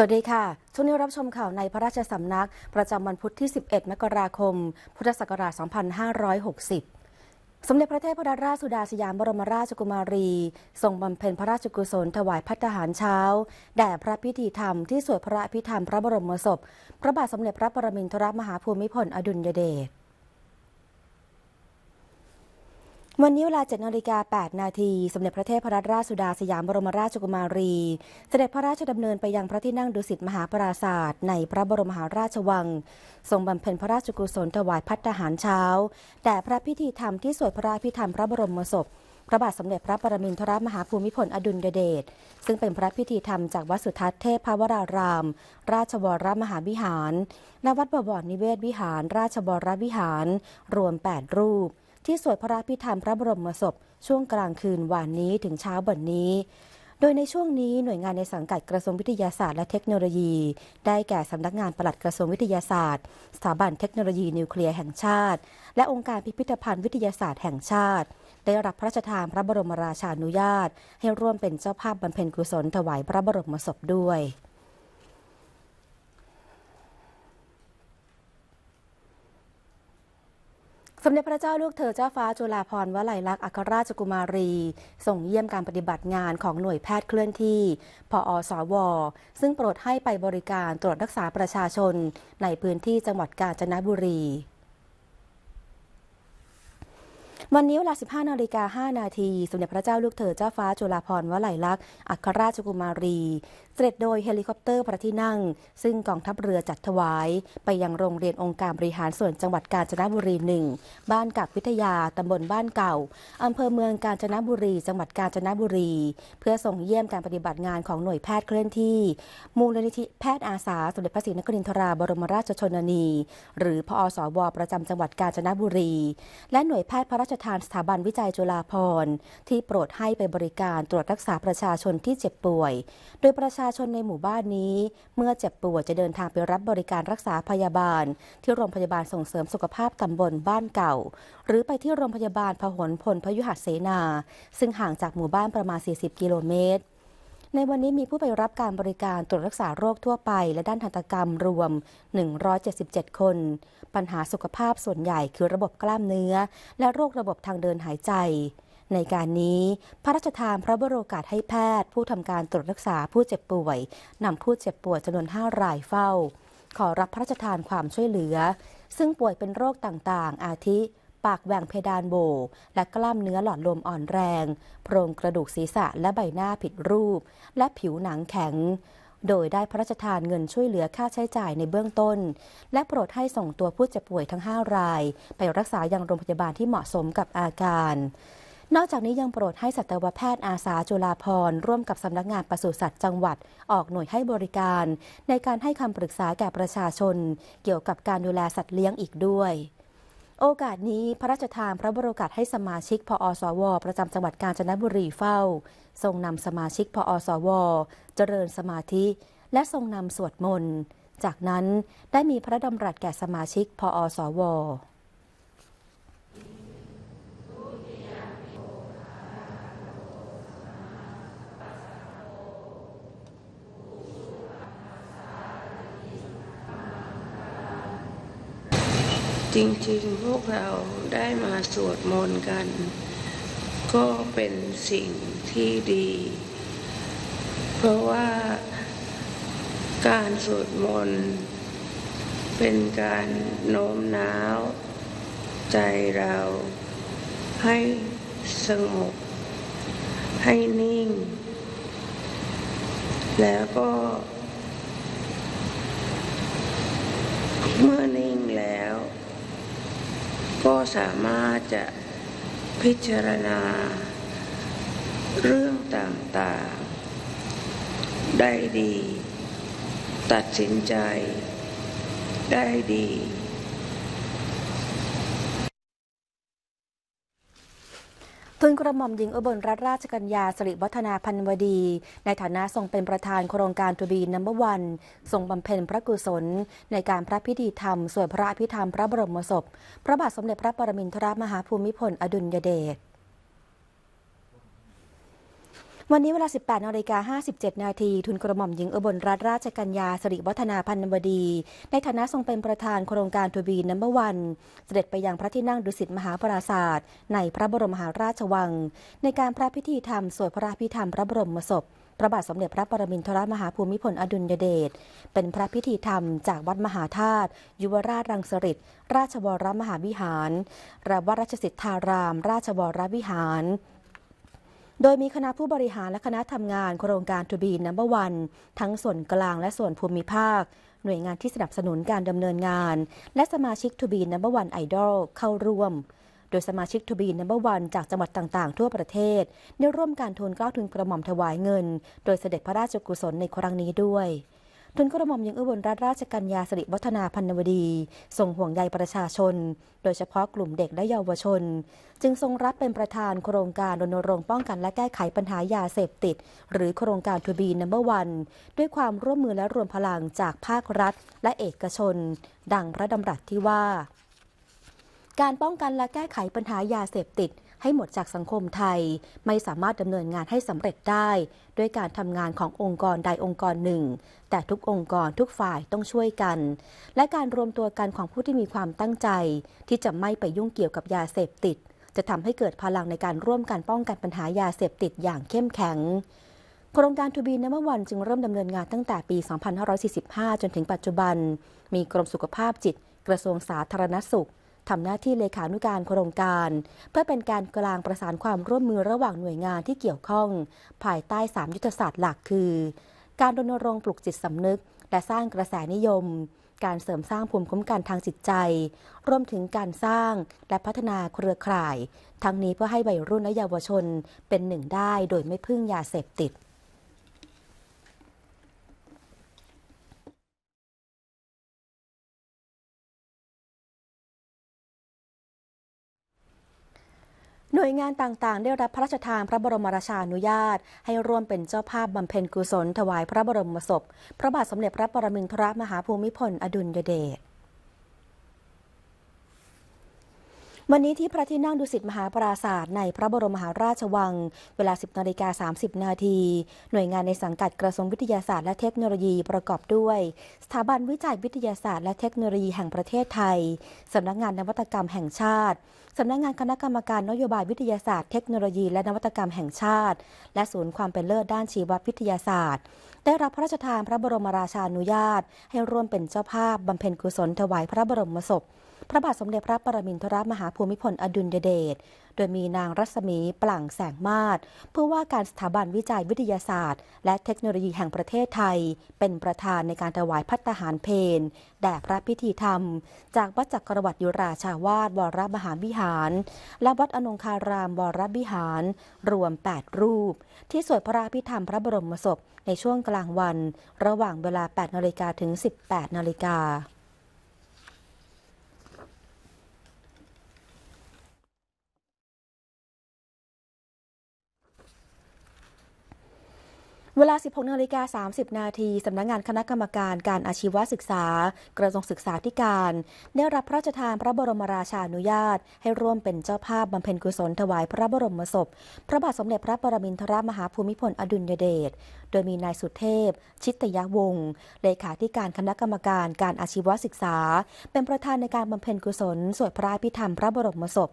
สวัสดีค่ะ ช่วงนี้รับชมข่าวในพระราชสำนัก ประจำวันพุธที่ 11 มกราคม พุทธศักราช 2560 สมเด็จพระเทพรัตนราชสุดาสยามบรมราชกุมารี ทรงบำเพ็ญพระราชกุศลถวายพัฒหารเช้า แด่พระพิธีธรรมที่สวดพระพิธรรมพระบรมศพพระบาทสมเด็จพระปรมินทรมหาภูมิพลอดุลยเดชวันนี้เวลา7นาฬิกา 8 นาที สมเด็จพระเทพรัตนราชสุดาสยามบรมราชกุมารี เสด็จพระราชดำเนินไปยังพระที่นั่งดุสิตมหาปราศาสตร์ในพระบรมหาราชวัง ทรงบำเพ็ญพระราชกุศลถวายพัฒหารเช้า แต่พระพิธีธรรมที่สวดพระพิธรรมพระบรมศพ พระบาทสมเด็จพระปรมินทรมหาภูมิพลอดุลยเดช ซึ่งเป็นพระพิธีธรรมจากวัดสุทัศน์เทพวราราม ราชวรมหาวิหาร ณ วัดบวรนิเวศวิหาร ราชวรวิหาร รวม 8 รูปที่สวดพระรพิธามพระบรมศพช่วงกลางคืนวานนี้ถึงเช้าวันนี้ โดยในช่วงนี้หน่วยงานในสังกัดกระทรวงวิทยาศาสตร์และเทคโนโลยี ได้แก่สำนักงานปลัดกระทรวงวิทยาศาสตร์สถาบันเทคโนโลยีนิวเคลียร์แห่งชาติ และองค์การพิพิธภัณฑ์วิทยาศาสตร์แห่งชาติ ได้รับพระราชทานพระบรมราชานุญาต ให้ร่วมเป็นเจ้าภาพบำเพ็ญกุศลถวายพระบรมศพด้วยสมเด็จพระเจ้าลูกเธอเจ้าฟ้าจุฬาภรณ์วลัยลักษณ์อัครราชกุมารี ส่งเยี่ยมการปฏิบัติงานของหน่วยแพทย์เคลื่อนที่ พออสว ซึ่งโปรดให้ไปบริการตรวจรักษาประชาชน ในพื้นที่จังหวัดกาญจนบุรีวันนี้เวลา 15 นาฬิกา 5นาทีสมเด็จพระเจ้าลูกเธอเจ้าฟ้าจุฬาภรณ์วลัยลักษณ์อัครราชกุมารี เสด็จโดยเฮลิคอปเตอร์ พระที่นั่ง ซึ่งกองทัพเรือจัดถวาย ไปยังโรงเรียนองค์การบริหารส่วนจังหวัดกาญจนบุรีหนึ่ง บ้านกากวิทยา ตำบลบ้านเก่าอำเภอเมืองกาญจนบุรี จังหวัดกาญจนบุรี เพื่อส่งเยี่ยมการปฏิบัติงานของหน่วยแพทย์เคลื่อนที่มูลนิธิแพทย์อาสา สมเด็จพระศรีนครินทราบรมราชชนนี หรือพอสวประจำจังหวัดกาญจนบุรี และหน่วยแพทย์พระราชทานสถาบันวิจัยจุฬาภรณ์ที่โปรดให้ไปบริการตรวจรักษาประชาชนที่เจ็บป่วย โดยประชาชนในหมู่บ้านนี้ เมื่อเจ็บป่วยจะเดินทางไปรับบริการรักษาพยาบาล ที่โรงพยาบาลส่งเสริมสุขภาพตำบลบ้านเก่า หรือไปที่โรงพยาบาลพหลพลพยุหเสนา ซึ่งห่างจากหมู่บ้านประมาณ 40 กิโลเมตรในวันนี้มีผู้ไปรับการบริการตรวจรักษาโรคทั่วไปและด้านทันตกรรมรวม 177 คน ปัญหาสุขภาพส่วนใหญ่คือระบบกล้ามเนื้อ และโรคระบบทางเดินหายใจ ในการนี้พระราชทานพระบรโอกาสให้แพทย์ ผู้ทำการตรวจรักษาผู้เจ็บป่วยนำผู้เจ็บป่วยจำนวน5รายเฝ้า ขอรับพระราชทานความช่วยเหลือ ซึ่งป่วยเป็นโรคต่างๆ อาทิากแหว่งเพดานโบ และกล้ามเนื้อหลอดลมอ่อนแรงโพรงกระดูกศีรษะและใบหน้าผิดรูป และผิวหนังแข็ง โดยได้พระราชทานเงินช่วยเหลือค่าใช้จ่ายในเบื้องต้น และโปรดให้ส่งตัวผู้เจ็บป่วยทั้ง5ราย ไปรักษาอย่างโรงพยาบาลที่เหมาะสมกับอาการ นอกจากนี้ยังโปรดให้สัตวแพทย์อาสาจุฬาพรร่วมกับสำนักงานปศุสัตว์จังหวัดออกหน่วยให้บริการ ในการให้คำปรึกษาแก่ประชาชน เกี่ยวกับการดูแลสัตว์เลี้ยงอีกด้วยโอกาสนี้พระราชทานพระบรมกาศให้สมาชิกพออสว ประจำจังหวัดกาญจนบุรีเฝ้า ทรงนำสมาชิกพออสว เจริญสมาธิและทรงนำสวดมนต์ จากนั้นได้มีพระดำรัสแก่สมาชิกพอสวจริงๆพวกเราได้มาสวดมนต์กัน ก็เป็นสิ่งที่ดี เพราะว่าการสวดมนต์เป็นการโน้มน้าว ใจเราให้สงบให้นิ่ง แล้วก็เมื่อนิก็สามารถจะพิจารณาเรื่องต่างๆ ได้ดี ตัดสินใจได้ดีทุนกระหม่อมหญิงอุบลรัตนราชกัญญาสิริวัฒนาพันวดี ในฐานะทรงเป็นประธานโครงการทูบีนัมเบอร์วันทรงบำเพ็ญพระกุศล ในการพระพิธีธรรมสวดพระอภิธรรม พระบรมศพ พระบาทสมเด็จพระปรมินทรมหาภูมิพลอดุลยเดชวันนี้เวลา 18นาฬิกา57 นาที ทุนกระหม่อมหญิงอบลรัตนราชกัญญา สิริวัฒนาพันธบดี ในฐานะทรงเป็นประธานโครงการทวีนัมเบอร์วัน เสด็จไปยังพระที่นั่งดุสิตมหาปราศาสตร์ในพระบรมมหาราชวัง ในการพระพิธีธรรม สวดพระพิธรรม พระบรมศพพระบาทสมเด็จพระปรมินทรมหาภูมิพลอดุลยเดช เป็นพระพิธีธรรมจากวัดมหาธาตุยุวราชรังสฤษราชวรมหาวิหารรวัดราชสิทธาราม ราชวรวิหารโดยมีคณะผู้บริหารและคณะทำงาน โครงการทูบีนัมเบอร์วันทั้งส่วนกลางและส่วนภูมิภาค หน่วยงานที่สนับสนุนการดำเนินงาน และสมาชิกทูบีนัมเบอร์วันไอดอลเข้าร่วม โดยสมาชิกทูบีนัมเบอร์วันจากจังหวัดต่างๆทั่วประเทศได้ร่วมการทูลเกล้าทูลกระหม่อมถวายเงิน โดยเสด็จพระราชกุศลในครั้งนี้ด้วยทุนกระหม่อมยญิงอุบลรัตราชกัญญาสิริวัฒนาพันนวดีทรงห่วงใยประชาชน โดยเฉพาะกลุ่มเด็กและเยาวชน จึงทรงรับเป็นประธานโครงการรณรงค์ป้องกันและแก้ไขปัญหายาเสพติด หรือโครงการทูบีนัมเบอร์วัน ด้วยความร่วมมือและรวมพลังจากภาครัฐและเอกชน ดังพระดำรัสที่ว่า การป้องกันและแก้ไขปัญหายาเสพติดให้หมดจากสังคมไทยไม่สามารถดำเนินงานให้สำเร็จได้ ด้วยการทำงานขององค์กรใดองค์กรหนึ่ง แต่ทุกองค์กรทุกฝ่ายต้องช่วยกัน และการรวมตัวกันของผู้ที่มีความตั้งใจ ที่จะไม่ไปยุ่งเกี่ยวกับยาเสพติด จะทำให้เกิดพลังในการร่วมกันป้องกันปัญหายาเสพติดอย่างเข้มแข็งโครงการทูบีนเมื่อวันจึงเริ่มดำเนินงานตั้งแต่ปี 2545 จนถึง ปัจจุบัน มีกรมสุขภาพจิต กระทรวงสาธารณสุขทำหน้าที่เลขานุการโครงการ เพื่อเป็นการกลางประสานความร่วมมือระหว่างหน่วยงานที่เกี่ยวข้อง ภายใต้ 3 ยุทธศาสตร์หลักคือ การรณรงค์ปลุกจิตสำนึก และสร้างกระแสนิยม การเสริมสร้างภูมิคุ้มกันทางจิตใจรวมถึงการสร้างและพัฒนาเครือข่าย ทั้งนี้เพื่อให้วัยรุ่นและเยาวชนเป็นหนึ่งได้โดยไม่พึ่งยาเสพติดหน่วยงานต่างๆได้รับพระราชทานพระบรมราชานุญาต ให้ร่วมเป็นเจ้าภาพบำเพ็ญกุศลถวายพระบรมศพ พระบาทสมเด็จพระปรมินทรมหาภูมิพลอดุลยเดชวันนี้ที่พระที่นั่งดุสิตมหาปราศาสตร์ในพระบรมมหาราชวัง เวลา 10นาฬิกา30 นาที หน่วยงานในสังกัดกระทรวงวิทยาศาสตร์และเทคโนโลยีประกอบด้วย สถาบันวิจัยวิทยาศาสตร์และเทคโนโลยีแห่งประเทศไทยสำนักงานนวัตกรรมแห่งชาติสำนักงานคณะกรรมการนโยบายวิทยาศาสตร์ เทคโนโลยี และนวัตกรรมแห่งชาติ และศูนย์ความเป็นเลิศด้านชีววิทยาศาสตร์ ได้รับพระราชทานพระบรมราชานุญาตให้ร่วมเป็นเจ้าภาพบำเพ็ญกุศลถวายพระบรมศพพระบาทสมเด็จพระปรมินทรมหาภูมิพลอดุลยเดช โดยมีนางรัศมีปลั่งแสงมาศ เพื่อว่าการสถาบันวิจัยวิทยาศาสตร์และเทคโนโลยีแห่งประเทศไทย เป็นประธานในการถวายพัฒหารเพนแด่พระพิธีธรรม จากวัดจักรวรรดิยุราชาวาสวรมหาวิหาร และวัดอนงคารามวรวิหาร รวม8รูปที่สวดพระพิธรรมพระบรมศพในช่วงกลางวัน ระหว่างเวลา 8นาฬิกาถึง 18นาฬิกาเวลา 16นาฬิกา30 นาที สำนักงงานคณะกรรมการการอาชีวศึกษา กระทรวงศึกษาธิการ ได้รับพระราชทานพระบรมราชานุญาตให้ร่วมเป็นเจ้าภาพบำเพ็ญกุศลถวายพระบรมศพ พระบาทสมเด็จพระปรมินทรมหาภูมิพลอดุลยเดช โดยมีนายสุเทพ ชิตยวงศ์ เลขาธิการคณะกรรมการการอาชีวศึกษา เป็นประธานในการบำเพ็ญกุศลสวดพระพิธรรม พระบรมศพ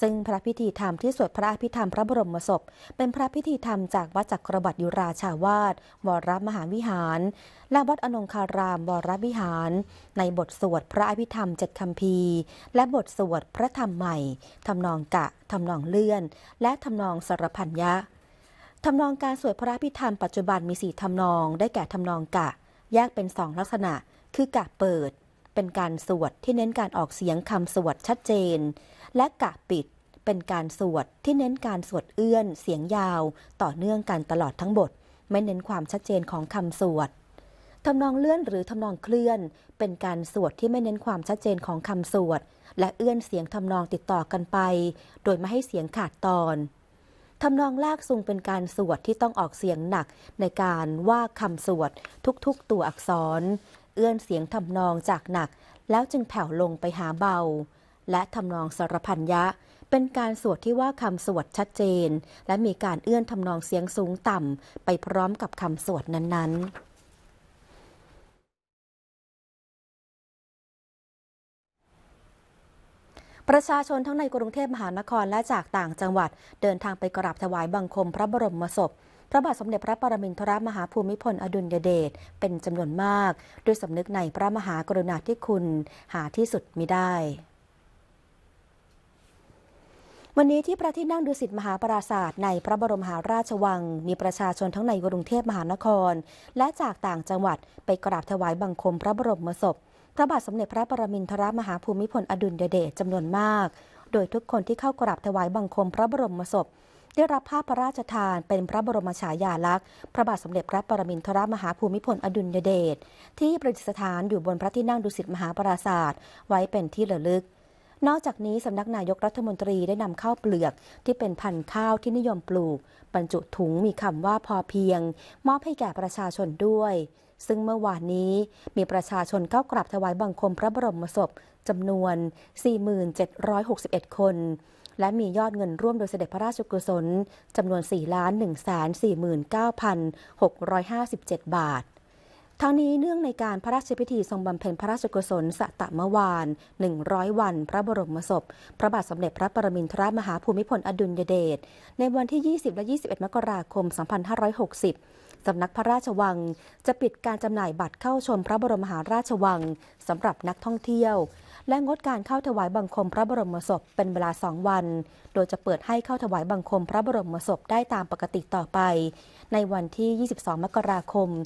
ซึ่งพระพิธีธรรมที่สวดพระอภิธรรมพระบรมศพ เป็นพระพิธีธรรมจากวัดจักรบัตรยุราชาวาสวรมหาวิหารและวัดอนงคารามวรวิหาร ในบทสวดพระอภิธรรมเจ็ดคำพีและบทสวดพระธรรมใหม่ทำนองกะทำนองเลื่อน และทำนองสรพัญญะทำนองการสวดพระอภิธรรมปัจจุบันมีสี่ทำนองได้แก่ทำนองกะ แยกเป็นสองลักษณะคือกะเปิดเป็นการสวดที่เน้นการออกเสียงคำสวดชัดเจน และกะปิดเป็นการสวดที่เน้นการสวดเอื้อน เสียงยาว ต่อเนื่องกันตลอดทั้งบทไม่เน้นความชัดเจนของคำสวดทำนองเลื่อนหรือทำนองเคลื่อน เป็นการสวดที่ไม่เน้นความชัดเจนของคำสวด และเอื้อนเสียงทำนองติดต่อกันไป โดยไม่ให้เสียงขาดตอนทำนองลากซุงเป็นการสวดที่ต้องออกเสียงหนักในการว่าคำสวดทุกๆ ตัวอักษรเอื้อนเสียงทำนองจากหนักแล้วจึงแผ่วลงไปหาเบา และทำนองสารพันยะเป็นการสวดที่ว่าคำสวดชัดเจน และมีการเอื้อนทำนองเสียงสูงต่ำไปพร้อมกับคำสวดนั้นๆ ประชาชนทั้งในกรุงเทพมหานครและจากต่างจังหวัดเดินทางไปกราบถวายบังคมพระบรมศพพระบาทสมเด็จพระปรมินทรมหาภูมิพลอดุลยเดชเป็นจำนวนมาก ด้วยสำนึกในพระมหากรุณาธิคุณหาที่สุดมิได้ วันนี้ที่พระที่นั่งดุสิตมหาปราศาสตร์ในพระบรมหาราชวัง มีประชาชนทั้งในกรุงเทพมหานคร และจากต่างจังหวัดไปกราบถวายบังคมพระบรมศพพระบาทสมเด็จพระปรมินทรมหาภูมิพลอดุลยเดชจำนวนมาก โดยทุกคนที่เข้ากราบถวายบังคมพระบรมศพได้รับภาพพระราชทานเป็นพระบรมฉายาลักษณ์พระบาทสมเด็จพระปรมินทรมหาภูมิพล อดุลยเดชที่ประดิษฐานอยู่บนพระที่นั่งดุสิต มหาปราศาสตร์ ไว้เป็นที่ระลึก นอกจากนี้สำนักนายกรัฐมนตรีได้นำข้าวเปลือกที่เป็นพันธุ์ข้าวที่นิยมปลูกบรรจุถุงมีคำว่าพอเพียงมอบให้แก่ประชาชนด้วย ซึ่งเมื่อวานนี้มีประชาชนเข้ากราบถวายบังคมพระบรมศพจำนวน 4,761 คนและมียอดเงินร่วมโดยเสด็จพระราชกุศล จำนวน 4 1 4 9 6 5 7 บาท ทั้งนี้เนื่องในการพระราชพิธี ทรงบำเพ็ญพระราชกุศลสะตะมวาน100 วัน พระบรมศพ พระบาทสมเด็จพระปรมินทรมหาภูมิพลอดุลยเดช ในวันที่ 20 และ 21 มกราคม 2560 สำนักพระราชวัง จะปิดการจำหน่ายบัตรเข้าชมพระบรมมหาราชวังสำหรับนักท่องเที่ยวและงดการเข้าถวายบังคมพระบรมศพเป็นเวลาสองวัน โดยจะเปิดให้เข้าถวายบังคมพระบรมศพได้ตามปกติต่อไป ในวันที่ 22 มกราคม 2560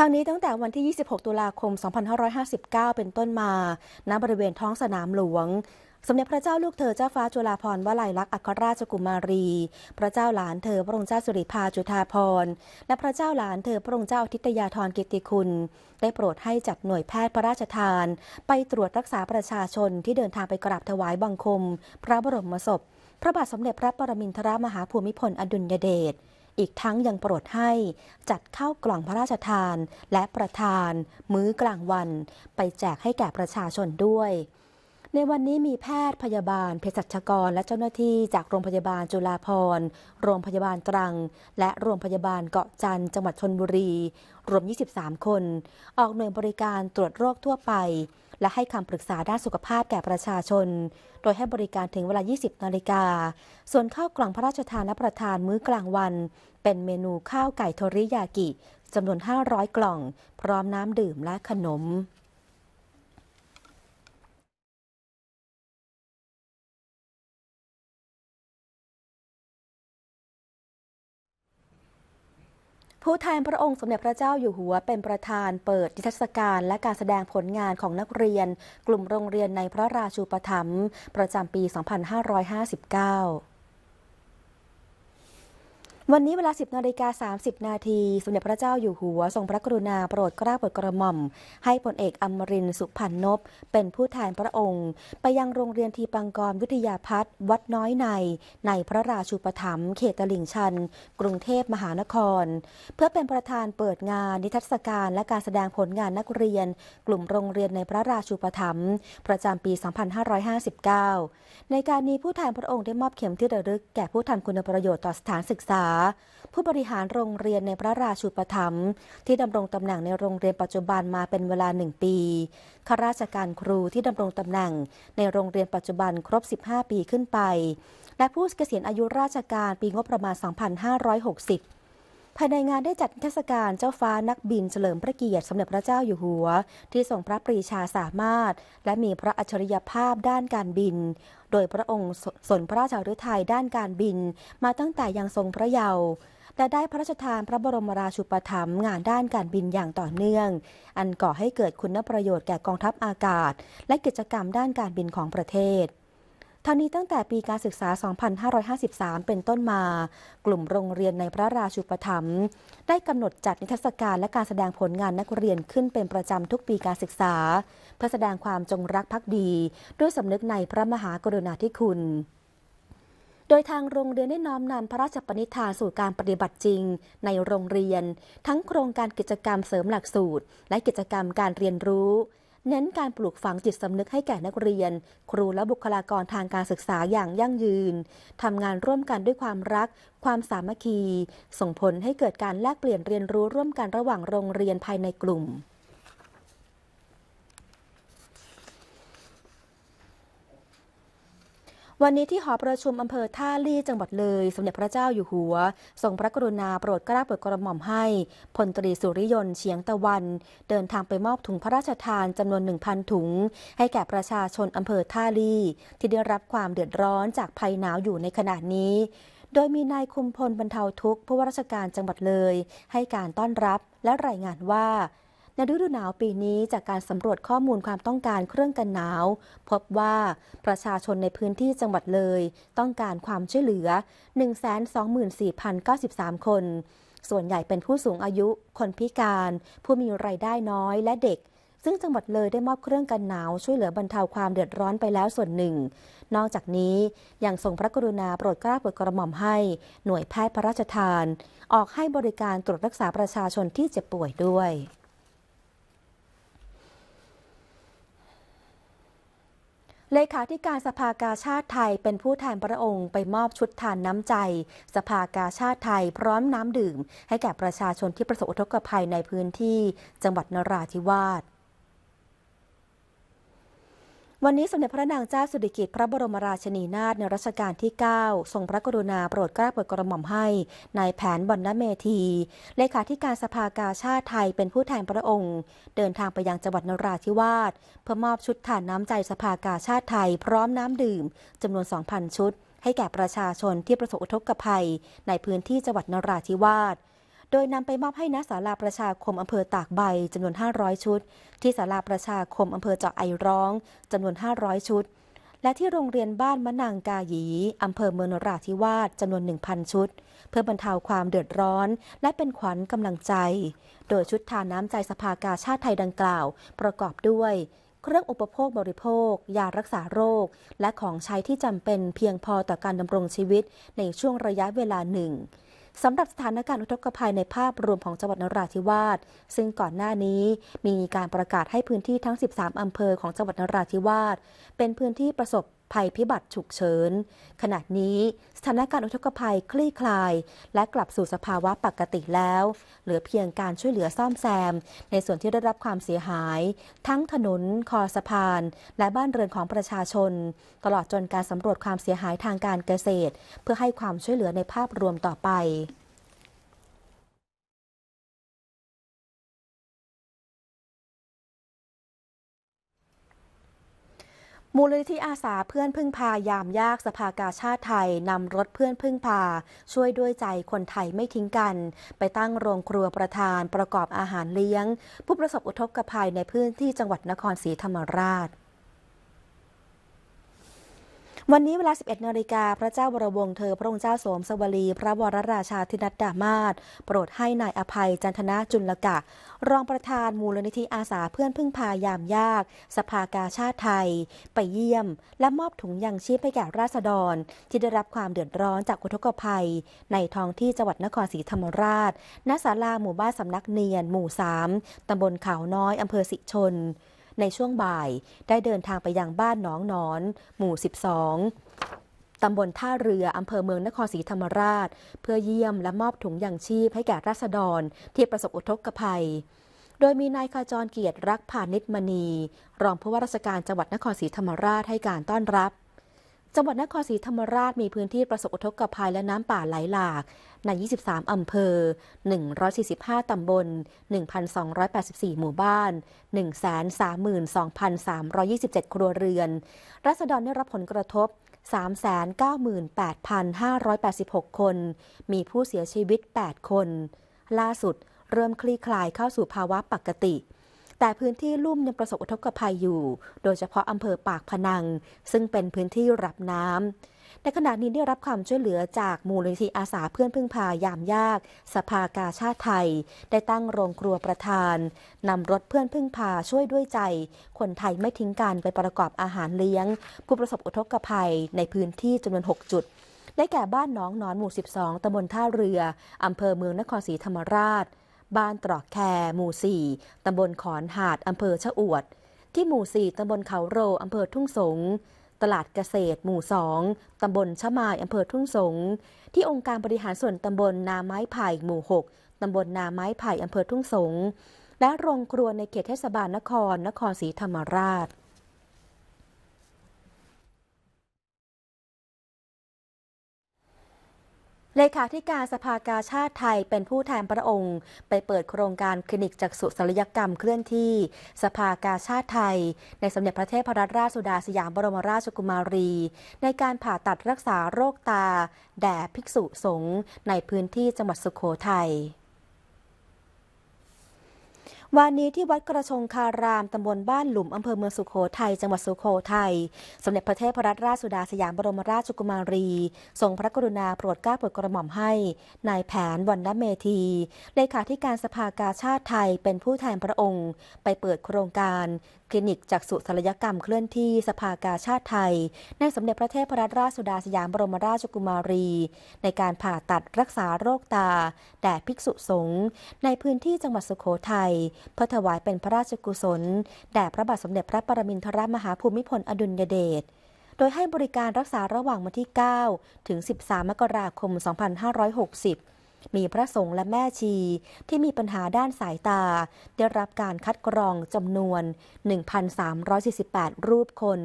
ทางนี้ตั้งแต่วันที่ 26 ตุลาคม 2559 เป็นต้นมาณบริเวณท้องสนามหลวงสมเด็จพระเจ้าลูกเธอเจ้าฟ้าจุฬาภรณ์วลัยลักษณ์อัครราชกุมารี พระเจ้าหลานเธอพระองค์เจ้าสุริภาจุฑาภรณ์และพระเจ้าหลานเธอพระองค์เจ้าทิตยาธรกิติคุณ ได้โปรดให้จัดหน่วยแพทย์พระราชทาน ไปตรวจรักษาประชาชนที่เดินทางไปกราบถวายบังคม พระบรมศพพระบาทสมเด็จพระปรมินทรมหาภูมิพลอดุลยเดช อีกทั้งยังโปรดให้ จัดข้าวกล่องพระราชทานและประทาน มื้อกลางวัน ไปแจกให้แก่ประชาชนด้วยในวันนี้มีแพทย์พยาบาล เภสัชกร และเจ้าหน้าที่จากโรงพยาบาลจุฬาภรณ์โรงพยาบาลตรัง และโรงพยาบาลเกาะจันจังหวัดชนบุรี รวม 23 คน ออกหน่วยบริการตรวจโรคทั่วไป และให้คำปรึกษาด้านสุขภาพแก่ประชาชน โดยให้บริการถึงเวลา 20 นาฬิกาส่วนข้าวกล่องพระราชทานและประทานมื้อกลางวัน เป็นเมนูข้าวไก่โทริยากิจำนวน 500 กล่อง พร้อมน้ำดื่มและขนมผู้แทนพระองค์ สมเด็จพระเจ้าอยู่หัวเป็นประธานเปิดนิทรรศการและการแสดงผลงานของนักเรียน กลุ่มโรงเรียนในพระราชูปถัมภ์ประจำปี 2559วันนี้เวลา 10นาฬิกา30 นาทีสมเด็จพระเจ้าอยู่หัว ทรงพระกรุณาโปรดเกล้าโปรดกระหม่อม ให้พลเอกอมรินสุพันนบ เป็นผู้แทนพระองค์ ไปยังโรงเรียนทีปังกรวิทยาพัฒน์วัดน้อยในในพระราชูปถัมภ์เขตตลิ่งชัน กรุงเทพมหานคร เพื่อเป็นประธานเปิดงานนิทรรศการและการแสดงผลงานนักเรียน กลุ่มโรงเรียนในพระราชูปถัมภ์ประจำปี 2559 ในการนี้ผู้แทนพระองค์ได้มอบเข็มที่ระลึกแก่ผู้ทำคุณประโยชน์ต่อสถานศึกษาผู้บริหารโรงเรียนในพระราชูปธรรมที่ดำรงตำแหน่งในโรงเรียนปัจจุบันมาเป็นเวลาหนึ่งปี ข้าราชการครูที่ดำรงตำแหน่งในโรงเรียนปัจจุบันครบ 15 ปีขึ้นไป และผู้เกษียณอายุราชการปีงบประมาณ 2560ภายในงานได้จัดเทศกาลเจ้าฟ้านักบินเฉลิมพระเกียรติสมเด็จพระเจ้าอยู่หัว ที่ทรงพระปรีชาสามารถและมีพระอัจฉริยภาพด้านการบิน โดยพระองค์สนพระราชฤทัยด้านการบิน มาตั้งแต่ยังทรงพระเยาว์แต่ได้พระราชทานพระบรมราชูปถัมภ์งานด้านการบินอย่างต่อเนื่อง อันก่อให้เกิดคุณประโยชน์แก่กองทัพอากาศ และกิจกรรมด้านการบินของประเทศทังนี้ตั้งแต่ปีการศึกษา 2553 เป็นต้นมา กลุ่มโรงเรียนในพระราชูปถัมภ์ได้กำหนดจัดนิทรรศการและการแสดงผลงานนักเรียนขึ้นเป็นประจำทุกปีการศึกษาเพื่อแสดงความจงรักภักดีด้วยสำนึกในพระมหากรุณาธิคุณ โดยทางโรงเรียนได้น้อมนำพระราชปณิธานสู่การปฏิบัติจริงในโรงเรียนทั้งโครงการกิจกรรมเสริมหลักสูตร และกิจกรรมการเรียนรู้เน้นการปลูกฝังจิตสำนึกให้แก่นักเรียน ครูและบุคลากรทางการศึกษาอย่างยั่งยืนทำงานร่วมกันด้วยความรัก ความสามัคคี ส่งผลให้เกิดการแลกเปลี่ยนเรียนรู้ร่วมกันระหว่างโรงเรียนภายในกลุ่มวันนี้ที่หอประชุมอำเภอท่าลี่จังหวัดเลย สมเด็จพระเจ้าอยู่หัวทรงพระกรุณาโปรดเกล้าโปรดกระหม่อมให้พลตรีสุริยนต์เฉียงตะวัน เดินทางไปมอบถุงพระราชทานจำนวน 1,000 ถุง ให้แก่ประชาชนอำเภอท่าลี่ ที่ได้รับความเดือดร้อนจากภัยหนาวอยู่ในขณะนี้ โดยมีนายคุมพลบรรเทาทุกข์ผู้ว่าราชการจังหวัดเลยให้การต้อนรับและรายงานว่าในฤดูหนาวปีนี้จากการสำรวจข้อมูลความต้องการเครื่องกันหนาวพบว่าประชาชนในพื้นที่จังหวัดเลยต้องการความช่วยเหลือ 124,093 คน ส่วนใหญ่เป็นผู้สูงอายุ คนพิการ ผู้มีไรายได้น้อยและเด็ก ซึ่งจังหวัดเลยได้มอบเครื่องกันหนาวช่วยเหลือบรรเทาความเดือดร้อนไปแล้วส่วนหนึ่ง นอกจากนี้ยังทรงพระกรุณาโปรดกล้าโปรดกระหม่อมให้ หน่วยแพทย์พระราชทาน ออกให้บริการตรวจรักษาประชาชนที่เจ็บป่วยด้วยเลขาธิการสภากาชาติไทยเป็นผู้แทนพระองค์ไปมอบชุดทานน้ำใจสภากาชาติไทยพร้อมน้ำดื่มให้แก่ประชาชนที่ประสบอุทกภัยในพื้นที่จังหวัดนราธิวาสวันนี้สมเด็จพระนางเจ้าสุดิกิติ์พระบรมราชินีนาถในรัชกาลที่ 9 ทรงพระกรุณาโปรดเกล้าโปรดกระหม่อมให้ในแผนบรรณเมธี เลขาธิการสภากาชาติไทยเป็นผู้แทนพระองค์ เดินทางไปยังจังหวัดนราธิวาสเพื่อมอบชุดฐานน้ำใจสภากาชาติไทยพร้อมน้ำดื่ม จำนวน 2,000 ชุด ให้แก่ประชาชนที่ประสบอุทกภัยในพื้นที่จังหวัดนราธิวาสโดยนำไปมอบให้ณศาลาประชาคมอำเภอตากใบจำนวน 500 ชุด ที่ศาลาประชาคมอำเภอเจาะไอร้องจำนวน 500 ชุด และที่โรงเรียนบ้านมะนางกาหยีอำเภอเมืองนราธิวาสจำนวน 1,000 ชุด เพื่อบรรเทาความเดือดร้อนและเป็นขวัญกำลังใจ โดยชุดทานน้ำใจสภากาชาติไทยดังกล่าวประกอบด้วย เครื่องอุปโภคบริโภค ยารักษาโรค และของใช้ที่จำเป็นเพียงพอต่อการดำรงชีวิตในช่วงระยะเวลาหนึ่งสำหรับสถานการณ์อุทกภัยในภาพรวมของจังหวัดนราธิวาสซึ่งก่อนหน้านี้มีการประกาศให้พื้นที่ทั้ง 13 อำเภอของจังหวัดนราธิวาสเป็นพื้นที่ประสบภัย พิบัติฉุกเฉิน ขณะนี้ สถานการณ์อุทกภัย คลี่คลาย และกลับสู่สภาวะปกติแล้วเหลือเพียงการช่วยเหลือซ่อมแซม ในส่วนที่ได้รับความเสียหาย ทั้งถนน คอสะพาน และบ้านเรือนของประชาชน ตลอดจนการสำรวจความเสียหายทางการเกษตร เพื่อให้ความช่วยเหลือในภาพรวมต่อไปมูลนิธิอาสาเพื่อนพึ่งพายามยากสภากาชาติไทย นำรถเพื่อนพึ่งพา ช่วยด้วยใจคนไทยไม่ทิ้งกัน ไปตั้งโรงครัวประธานประกอบอาหารเลี้ยง ผู้ประสบอุทกภัยในพื้นที่จังหวัดนครศรีธรรมราชวันนี้เวลา 11นาฬิกา พระเจ้า วรวงเธอพระองค์เจ้าสมสวรีพระวรราชาธินัดดามาศโปรดให้นายอภัยจันทนาจุลกะ รองประธานมูลนิธิอาสาเพื่อนพึ่งพายามยาก สภากาชาติไทย ไปเยี่ยม และมอบถุงยางชีพให้แก่ราษฎรที่ได้รับความเดือดร้อนจากอุทกภัย ในท้องที่จังหวัดนครศรีธรรมราชณศาลาหมู่บ้านสำนักเนียน หมู่ 3 ตำบลเขาน้อยอำเภอสิชนในช่วงบ่ายได้เดินทางไปยังบ้านหนองนอน หมู่ 12 ตำบลท่าเรืออำเภอเมืองนครศรีธรรมราช เพื่อเยี่ยมและมอบถุงยางชีพให้แก่ราษฎรที่ประสบอุทกภัย โดยมีนายขจรเกียรติรักพาณิชมณี รองผู้ว่าราชการจังหวัดนครศรีธรรมราชให้การต้อนรับจังหวัดนครศรีธรรมราชมีพื้นที่ประสบอุทกภัยและน้ำป่าไหลหลาก ใน 23 อำเภอ 145 ตำบล 1,284 หมู่บ้าน 132,327 ครัวเรือน รัศดรได้รับผลกระทบ 398,586 คน มีผู้เสียชีวิต 8 คน ล่าสุด เริ่มคลี่คลายเข้าสู่ภาวะปกติแต่พื้นที่ลุ่มยังประสบอุทกภัยอยู่ โดยเฉพาะอำเภอปากพนัง ซึ่งเป็นพื้นที่รับน้ำ ในขณะนี้ได้รับความช่วยเหลือจากมูลนิธิอาสาเพื่อนพึ่งพายามยาก สภากาชาติไทย ได้ตั้งโรงครัวประธานนำรถเพื่อนพึ่งพาช่วยด้วยใจ คนไทยไม่ทิ้งกันไปประกอบอาหารเลี้ยง ผู้ประสบอุทกภัยในพื้นที่จำนวน6จุด ได้แก่บ้านน้องนอนหมู่ 12ตำบลท่าเรืออำเภอเมืองนครศรีธรรมราชบ้านตรอกแคหมู่4ตำบลขอนหาดอำเภอชะอวด ที่หมู่ 4 ตำบลเขาโรอำเภอทุ่งสงตลาดเกษตร หมู่ 2 ตำบลชะมายอำเภอทุ่งสงที่องค์การบริหารส่วนตำบลนาไม้ไผ่หมู่ 6 ตำบลนาไม้ไผ่อำเภอทุ่งสงและโรงครัวในเขตเทศบาลนครนครศรีธรรมราชเลขาธิการสภากาชาติไทยเป็นผู้แทนพระองค์ ไปเปิดโครงการคลินิกจักษุศัลยกรรมเคลื่อนที่สภากาชาติไทย ในสมเด็จพระเทพรัตนราชสุดาสยามบรมราชกุมารี ในการผ่าตัดรักษาโรคตาแด่ภิกษุสงฆ์ในพื้นที่จังหวัดสุโขทัยวันนี้ที่วัดกระชงคารามตำบลบ้านหลุมอำเภอเมืองสุโขทัยจังหวัดสุโขทัยสมเด็จพระเทพรัตนราชสุดาสยามบรมราชกุมารี ทรงพระกรุณาโปรดเกล้าโปรดกระหม่อมให้ นายแผนวันณเมธี เลขาธิการสภากาชาติไทยเป็นผู้แทนพระองค์ ไปเปิดโครงการ คลินิกจักษุศัลยกรรมเคลื่อนที่สภากาชาติไทย ในสมเด็จพระเทพรัตนราชสุดาสยามบรมราชกุมารี ในการผ่าตัดรักษาโรคตาแด่ภิกษุสงฆ์ในพื้นที่จังหวัดสุโขทัยเพื่อถวายเป็นพระราชกุศล แด่พระบาทสมเด็จพระปรมินทรมหาภูมิพลอดุลยเดช โดยให้บริการรักษาระหว่างวันที่ 9 ถึง 13 มกราคม 2560 มีพระสงฆ์และแม่ชี ที่มีปัญหาด้านสายตาได้รับการคัดกรองจำนวน 1,348 รูปคน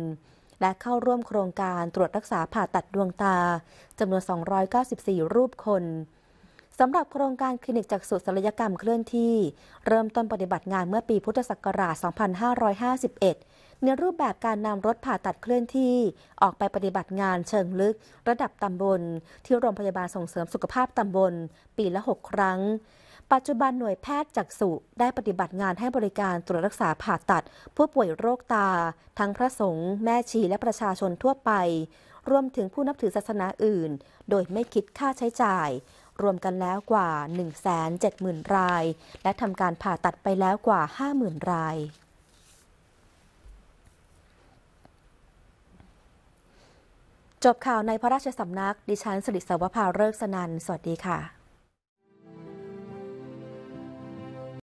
และเข้าร่วมโครงการตรวจรักษาผ่าตัดดวงตาจำนวน 294 รูปคนสำหรับโครงการคลินิกจักษุศัลยกรรมเคลื่อนที่ เริ่มต้นปฏิบัติงานเมื่อปีพุทธศักราช 2551 ในรูปแบบการนำรถผ่าตัดเคลื่อนที่ ออกไปปฏิบัติงานเชิงลึก ระดับตำบล ที่โรงพยาบาลส่งเสริมสุขภาพตำบล ปีละ 6 ครั้ง ปัจจุบันหน่วยแพทย์จักษุได้ปฏิบัติงานให้บริการตรวจรักษาผ่าตัด ผู้ป่วยโรคตา ทั้งพระสงฆ์แม่ชีและประชาชนทั่วไป รวมถึงผู้นับถือศาสนาอื่น โดยไม่คิดค่าใช้จ่ายรวมกันแล้วกว่า 170,000 ราย และทำการผ่าตัดไปแล้วกว่า 50,000 ราย จบข่าวในพระราชสำนัก ดิฉันสิริสวภาเริกสนัน สวัสดีค่ะ